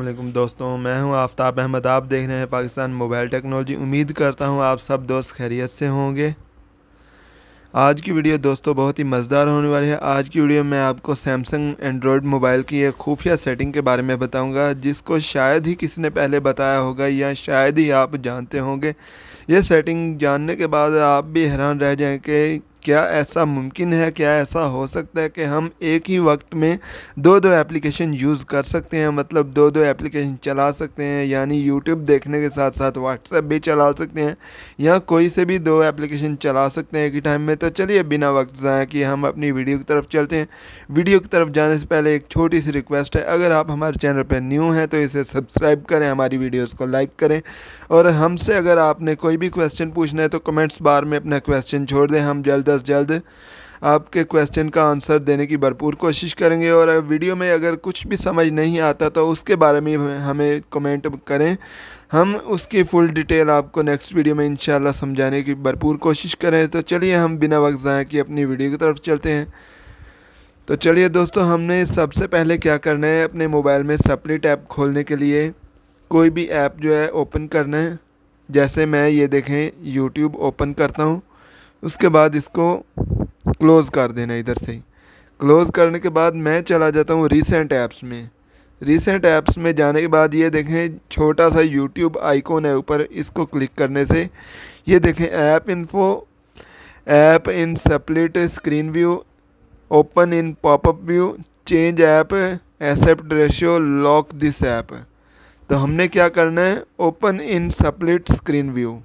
अल्लाम दोस्तों मैं हूं आफ्ताब अहमद आप देख रहे हैं पाकिस्तान मोबाइल टेक्नोलॉजी उम्मीद करता हूं आप सब दोस्त खैरियत से होंगे आज की वीडियो दोस्तों बहुत ही मज़ेदार होने वाली है आज की वीडियो में आपको सैमसंग एंड्रॉयड मोबाइल की एक खुफिया सेटिंग के बारे में बताऊंगा जिसको शायद ही किसी ने पहले बताया होगा या शायद ही आप जानते होंगे ये सेटिंग जानने के बाद आप भी हैरान रह जाएँ कि क्या ऐसा मुमकिन है क्या ऐसा हो सकता है कि हम एक ही वक्त में दो दो एप्लीकेशन यूज़ कर सकते हैं मतलब दो दो एप्लीकेशन चला सकते हैं यानी यूट्यूब देखने के साथ साथ व्हाट्सएप भी चला सकते हैं या कोई से भी दो एप्लीकेशन चला सकते हैं एक ही टाइम में तो चलिए बिना वक्त ज़ाया कि हम अपनी वीडियो की तरफ चलते हैं वीडियो की तरफ जाने से पहले एक छोटी सी रिक्वेस्ट है अगर आप हमारे चैनल पर न्यू हैं तो इसे सब्सक्राइब करें हमारी वीडियोज़ को लाइक करें और हमसे अगर आपने कोई भी क्वेश्चन पूछना है तो कमेंट्स बार में अपना क्वेश्चन छोड़ दें हम जल्द अज जल्द आपके क्वेश्चन का आंसर देने की भरपूर कोशिश करेंगे और वीडियो में अगर कुछ भी समझ नहीं आता तो उसके बारे में हमें कमेंट करें हम उसकी फुल डिटेल आपको नेक्स्ट वीडियो में इंशाल्लाह समझाने की भरपूर कोशिश करें तो चलिए हम बिना वक्त ज़ाया कि अपनी वीडियो की तरफ चलते हैं तो चलिए दोस्तों हमने सबसे पहले क्या करना है अपने मोबाइल में सप्लिट ऐप खोलने के लिए कोई भी ऐप जो है ओपन करना है जैसे मैं ये देखें यूट्यूब ओपन करता हूँ उसके बाद इसको क्लोज़ कर देना इधर से ही क्लोज़ करने के बाद मैं चला जाता हूँ रीसेंट ऐप्स में रिसेंट ऐप्स में जाने के बाद ये देखें छोटा सा यूट्यूब आइकॉन है ऊपर इसको क्लिक करने से ये देखें app info app in split screen view open in popup view change app aspect ratio lock this app तो हमने क्या करना है open in split screen view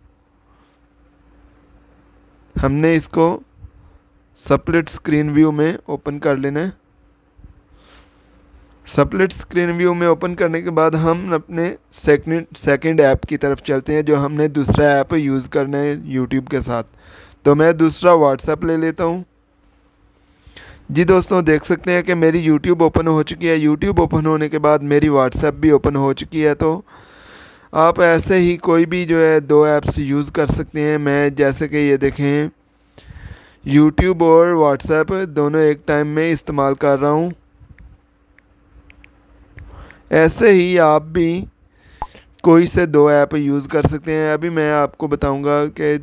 हमने इसको सप्लिट स्क्रीन व्यू में ओपन कर लेना है सप्लिट स्क्रीन व्यू में ओपन करने के बाद हम अपने सेकंड सेकंड ऐप की तरफ चलते हैं जो हमने दूसरा ऐप यूज़ करना है यूट्यूब के साथ तो मैं दूसरा व्हाट्सएप ले लेता हूँ जी दोस्तों देख सकते हैं कि मेरी यूट्यूब ओपन हो चुकी है यूट्यूब ओपन होने के बाद मेरी व्हाट्सएप भी ओपन हो चुकी है तो आप ऐसे ही कोई भी जो है दो ऐप्स यूज़ कर सकते हैं मैं जैसे कि ये देखें यूट्यूब और व्हाट्सएप दोनों एक टाइम में इस्तेमाल कर रहा हूँ ऐसे ही आप भी कोई से दो ऐप यूज़ कर सकते हैं अभी मैं आपको बताऊंगा कि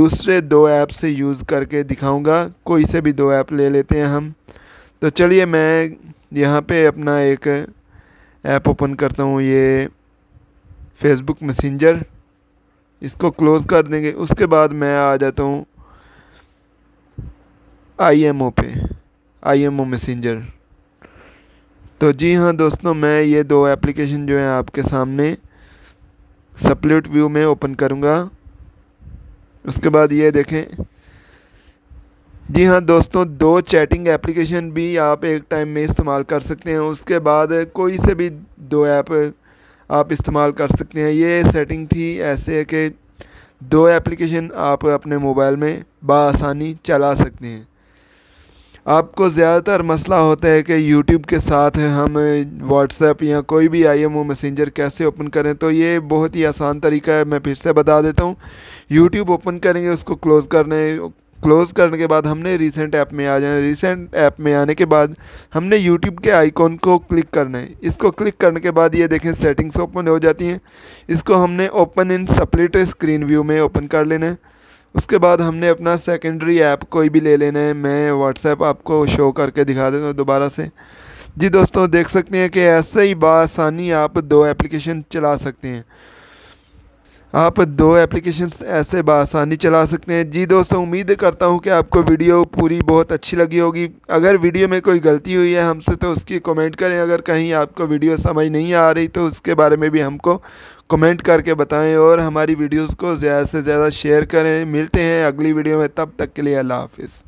दूसरे दो ऐप से यूज़ करके दिखाऊंगा कोई से भी दो ऐप ले लेते हैं हम तो चलिए मैं यहाँ पे अपना एक ऐप ओपन करता हूँ ये फेसबुक मैसेंजर इसको क्लोज़ कर देंगे उसके बाद मैं आ जाता हूँ आई एम ओ पे आई एम ओ मैसेंजर तो जी हाँ दोस्तों मैं ये दो एप्लीकेशन जो है आपके सामने सप्लेट व्यू में ओपन करूँगा उसके बाद ये देखें जी हाँ दोस्तों दो चैटिंग एप्लीकेशन भी आप एक टाइम में इस्तेमाल कर सकते हैं उसके बाद कोई से भी दो ऐप आप इस्तेमाल कर सकते हैं ये सेटिंग थी ऐसे कि दो एप्लीकेशन आप अपने मोबाइल में बासानी चला सकते हैं आपको ज़्यादातर मसला होता है कि यूट्यूब के साथ हम व्हाट्सएप या कोई भी आई एम ओ मैसेंजर कैसे ओपन करें तो ये बहुत ही आसान तरीका है मैं फिर से बता देता हूँ यूट्यूब ओपन करेंगे उसको क्लोज़ करने क्लोज़ करने के बाद हमने रिसेंट ऐप में आ जाना रिसेंट ऐप में आने के बाद हमने यूट्यूब के आइकॉन को क्लिक करना है इसको क्लिक करने के बाद ये देखें सेटिंग्स ओपन हो जाती हैं इसको हमने open in split screen view में ओपन कर लेना है उसके बाद हमने अपना सेकेंडरी ऐप कोई भी ले लेना है मैं व्हाट्सएप आपको शो करके दिखा देता हूँ दोबारा से जी दोस्तों देख सकते हैं कि ऐसे ही बसानी आप दो एप्लीकेशन चला सकते हैं आप दो एप्लीकेशन ऐसे बसानी चला सकते हैं जी दोस्तों उम्मीद करता हूँ कि आपको वीडियो पूरी बहुत अच्छी लगी होगी अगर वीडियो में कोई गलती हुई है हमसे तो उसकी कमेंट करें अगर कहीं आपको वीडियो समझ नहीं आ रही तो उसके बारे में भी हमको कमेंट करके बताएं और हमारी वीडियोस को ज़्यादा से ज़्यादा शेयर करें मिलते हैं अगली वीडियो में तब तक के लिए अल्लाह हाफिज़